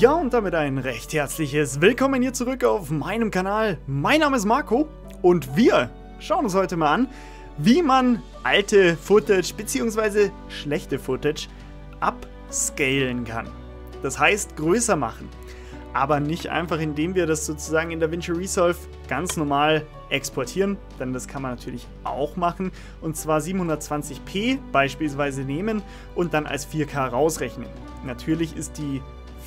Ja, und damit ein recht herzliches Willkommen hier zurück auf meinem Kanal. Mein Name ist Marco und wir schauen uns heute mal an, wie man alte Footage bzw. schlechte Footage upscalen kann. Das heißt größer machen. Aber nicht einfach, indem wir das sozusagen in DaVinci Resolve ganz normal exportieren, denn das kann man natürlich auch machen. Und zwar 720p beispielsweise nehmen und dann als 4K rausrechnen. Natürlich ist die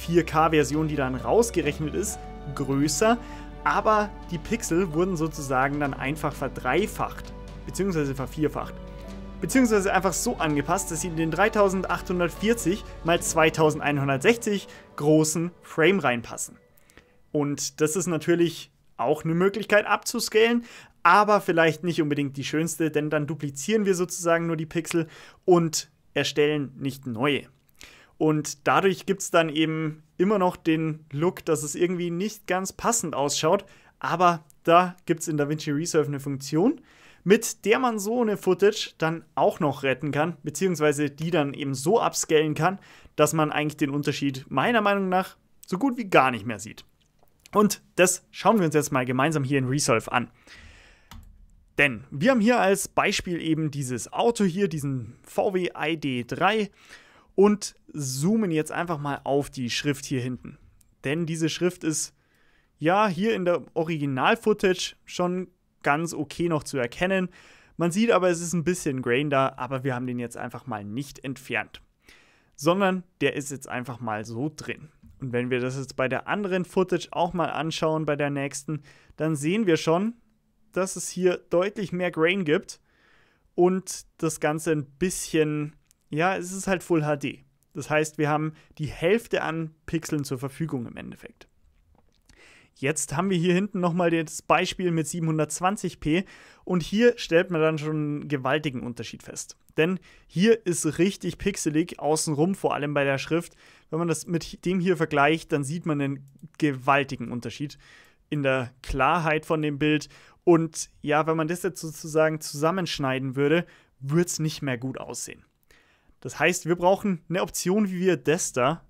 4K-Version, die dann rausgerechnet ist, größer, aber die Pixel wurden sozusagen dann einfach verdreifacht, beziehungsweise vervierfacht, beziehungsweise einfach so angepasst, dass sie in den 3840 mal 2160 großen Frame reinpassen. Und das ist natürlich auch eine Möglichkeit abzuscalen, aber vielleicht nicht unbedingt die schönste, denn dann duplizieren wir sozusagen nur die Pixel und erstellen nicht neue. Und dadurch gibt es dann eben immer noch den Look, dass es irgendwie nicht ganz passend ausschaut. Aber da gibt es in DaVinci Resolve eine Funktion, mit der man so eine Footage dann auch noch retten kann, beziehungsweise die dann eben so upscalen kann, dass man eigentlich den Unterschied meiner Meinung nach so gut wie gar nicht mehr sieht. Und das schauen wir uns jetzt mal gemeinsam hier in Resolve an. Denn wir haben hier als Beispiel eben dieses Auto hier, diesen VW ID3 und zoomen jetzt einfach mal auf die Schrift hier hinten. Denn diese Schrift ist ja hier in der Original-Footage schon ganz okay noch zu erkennen. Man sieht aber, es ist ein bisschen grain da, aber wir haben den jetzt einfach mal nicht entfernt. Sondern der ist jetzt einfach mal so drin. Und wenn wir das jetzt bei der anderen Footage auch mal anschauen, bei der nächsten, dann sehen wir schon, dass es hier deutlich mehr Grain gibt und das Ganze ein bisschen ja, es ist halt Full HD. Das heißt, wir haben die Hälfte an Pixeln zur Verfügung im Endeffekt. Jetzt haben wir hier hinten nochmal das Beispiel mit 720p und hier stellt man dann schon einen gewaltigen Unterschied fest. Denn hier ist richtig pixelig außenrum, vor allem bei der Schrift. Wenn man das mit dem hier vergleicht, dann sieht man einen gewaltigen Unterschied in der Klarheit von dem Bild. Und ja, wenn man das jetzt sozusagen zusammenschneiden würde, würde es nicht mehr gut aussehen. Das heißt, wir brauchen eine Option, wie wir Desta,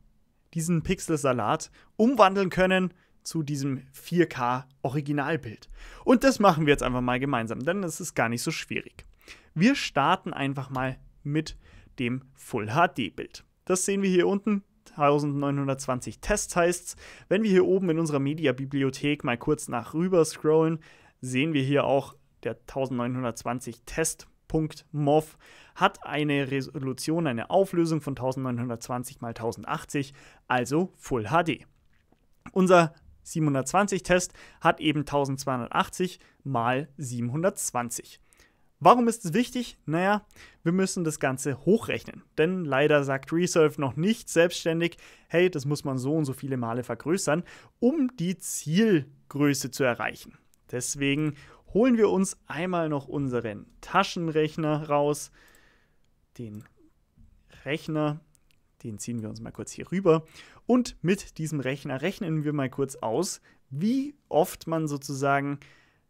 diesen Pixelsalat, umwandeln können zu diesem 4K Originalbild. Und das machen wir jetzt einfach mal gemeinsam, denn es ist gar nicht so schwierig. Wir starten einfach mal mit dem Full HD Bild. Das sehen wir hier unten. 1920 Tests heißt es. Wenn wir hier oben in unserer Media-Bibliothek mal kurz nach rüber scrollen, sehen wir hier auch der 1920 Test Mov hat eine Resolution, eine Auflösung von 1920 x 1080, also Full HD. Unser 720-Test hat eben 1280 x 720. Warum ist es wichtig? Naja, wir müssen das Ganze hochrechnen. Denn leider sagt Resolve noch nicht selbstständig, hey, das muss man so und so viele Male vergrößern, um die Zielgröße zu erreichen. Deswegen holen wir uns einmal noch unseren Taschenrechner raus. Den Rechner, den ziehen wir uns mal kurz hier rüber. Und mit diesem Rechner rechnen wir mal kurz aus, wie oft man sozusagen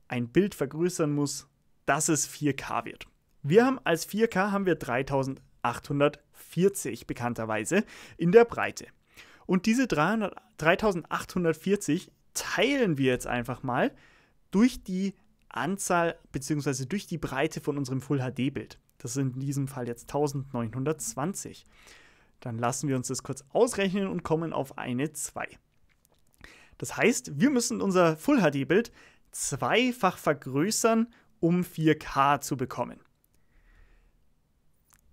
ein Bild vergrößern muss, dass es 4K wird. Wir haben als 4K haben wir 3840 bekannterweise in der Breite. Und diese 300, 3840 teilen wir jetzt einfach mal durch die Anzahl bzw. durch die Breite von unserem Full HD-Bild. Das sind in diesem Fall jetzt 1920. Dann lassen wir uns das kurz ausrechnen und kommen auf eine 2. Das heißt, wir müssen unser Full HD-Bild zweifach vergrößern, um 4K zu bekommen.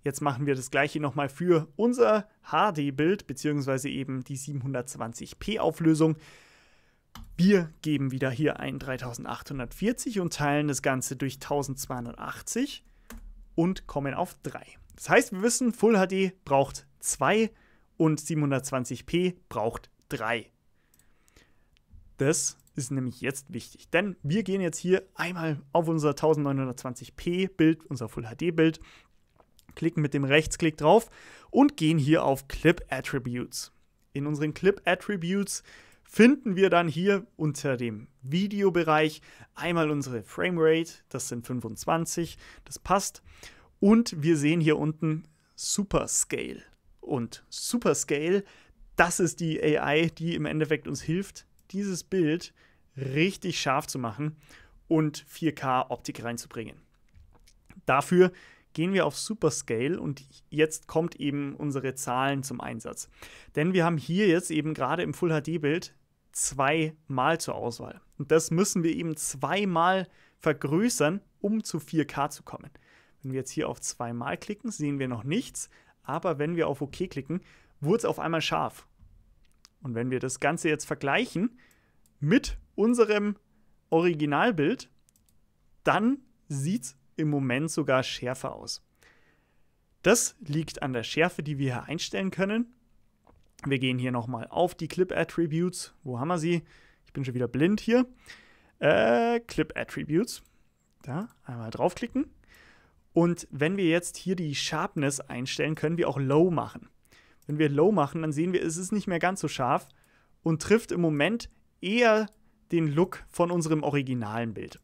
Jetzt machen wir das gleiche nochmal für unser HD-Bild, bzw. eben die 720p-Auflösung. Wir geben wieder hier ein 3840 und teilen das Ganze durch 1280 und kommen auf 3. Das heißt, wir wissen, Full HD braucht 2 und 720p braucht 3. Das ist nämlich jetzt wichtig, denn wir gehen jetzt hier einmal auf unser 1920p Bild, unser Full HD Bild, klicken mit dem Rechtsklick drauf und gehen hier auf Clip Attributes. In unseren Clip Attributes finden wir dann hier unter dem Videobereich einmal unsere Framerate, das sind 25, das passt. Und wir sehen hier unten Superscale. Und Superscale, das ist die AI, die im Endeffekt uns hilft, dieses Bild richtig scharf zu machen und 4K-Optik reinzubringen. Dafür gehen wir auf Superscale und jetzt kommt eben unsere Zahlen zum Einsatz. Denn wir haben hier jetzt eben gerade im Full HD-Bild zweimal zur Auswahl. Und das müssen wir eben zweimal vergrößern, um zu 4K zu kommen. Wenn wir jetzt hier auf zweimal klicken, sehen wir noch nichts, aber wenn wir auf OK klicken, wurde es auf einmal scharf. Und wenn wir das Ganze jetzt vergleichen mit unserem Originalbild, dann sieht es im Moment sogar schärfer aus. Das liegt an der Schärfe, die wir hier einstellen können wir gehen hier nochmal auf die Clip Attributes. Wo haben wir sie? Ich bin schon wieder blind hier. Äh, Clip Attributes. Da, einmal draufklicken. Und wenn wir jetzt hier die Sharpness einstellen, können wir auch Low machen. Wenn wir Low machen, dann sehen wir, es ist nicht mehr ganz so scharf und trifft im Moment eher den Look von unserem originalen Bild.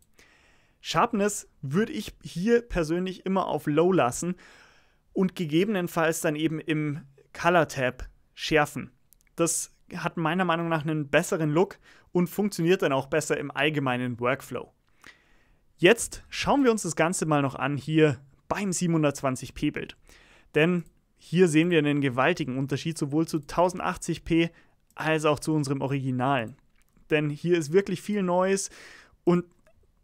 Sharpness würde ich hier persönlich immer auf Low lassen und gegebenenfalls dann eben im Color Tab schärfen. Das hat meiner Meinung nach einen besseren Look und funktioniert dann auch besser im allgemeinen Workflow. Jetzt schauen wir uns das Ganze mal noch an hier beim 720p Bild. Denn hier sehen wir einen gewaltigen Unterschied sowohl zu 1080p als auch zu unserem Originalen. Denn hier ist wirklich viel Neues und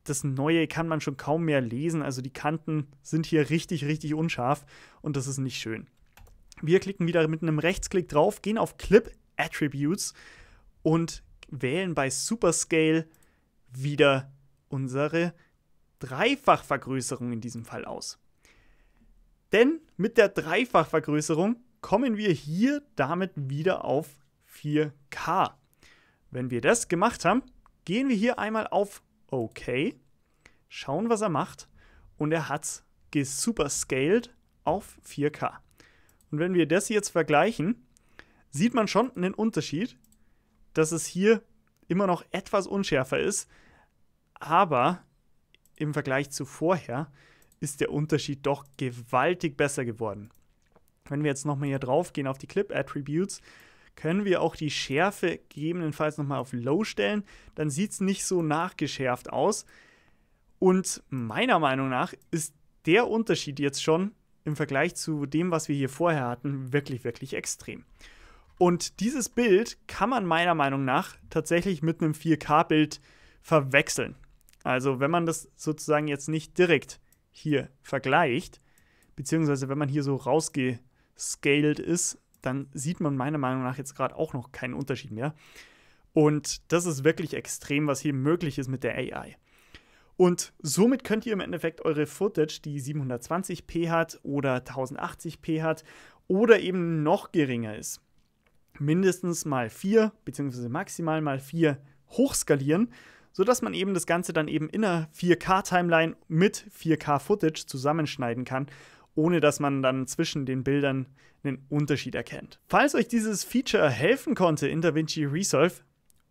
das Neue kann man schon kaum mehr lesen. Also die Kanten sind hier richtig, richtig unscharf und das ist nicht schön. Wir klicken wieder mit einem Rechtsklick drauf, gehen auf Clip Attributes und wählen bei Superscale wieder unsere Dreifachvergrößerung in diesem Fall aus. Denn mit der Dreifachvergrößerung kommen wir hier damit wieder auf 4K. Wenn wir das gemacht haben, gehen wir hier einmal auf OK, schauen, was er macht und er hat es gesuperscaled auf 4K. Und wenn wir das jetzt vergleichen, sieht man schon einen Unterschied, dass es hier immer noch etwas unschärfer ist, aber im Vergleich zu vorher ist der Unterschied doch gewaltig besser geworden. Wenn wir jetzt nochmal hier drauf gehen auf die Clip Attributes, können wir auch die Schärfe gegebenenfalls nochmal auf Low stellen, dann sieht es nicht so nachgeschärft aus. Und meiner Meinung nach ist der Unterschied jetzt schon im Vergleich zu dem, was wir hier vorher hatten, wirklich, wirklich extrem. Und dieses Bild kann man meiner Meinung nach tatsächlich mit einem 4K-Bild verwechseln. Also wenn man das sozusagen jetzt nicht direkt hier vergleicht, beziehungsweise wenn man hier so rausgescaled ist, dann sieht man meiner Meinung nach jetzt gerade auch noch keinen Unterschied mehr. Und das ist wirklich extrem, was hier möglich ist mit der AI. Und somit könnt ihr im Endeffekt eure Footage, die 720p hat oder 1080p hat oder eben noch geringer ist, mindestens mal 4 bzw. maximal mal 4 hochskalieren, sodass man eben das Ganze dann eben in einer 4K-Timeline mit 4K-Footage zusammenschneiden kann ohne dass man dann zwischen den Bildern einen Unterschied erkennt. Falls euch dieses Feature helfen konnte in DaVinci Resolve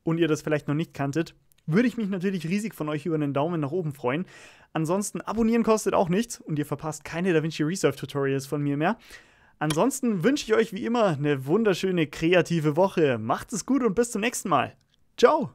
und ihr das vielleicht noch nicht kanntet, würde ich mich natürlich riesig von euch über einen Daumen nach oben freuen. Ansonsten abonnieren kostet auch nichts und ihr verpasst keine DaVinci Reserve Tutorials von mir mehr. Ansonsten wünsche ich euch wie immer eine wunderschöne kreative Woche. Macht es gut und bis zum nächsten Mal. Ciao!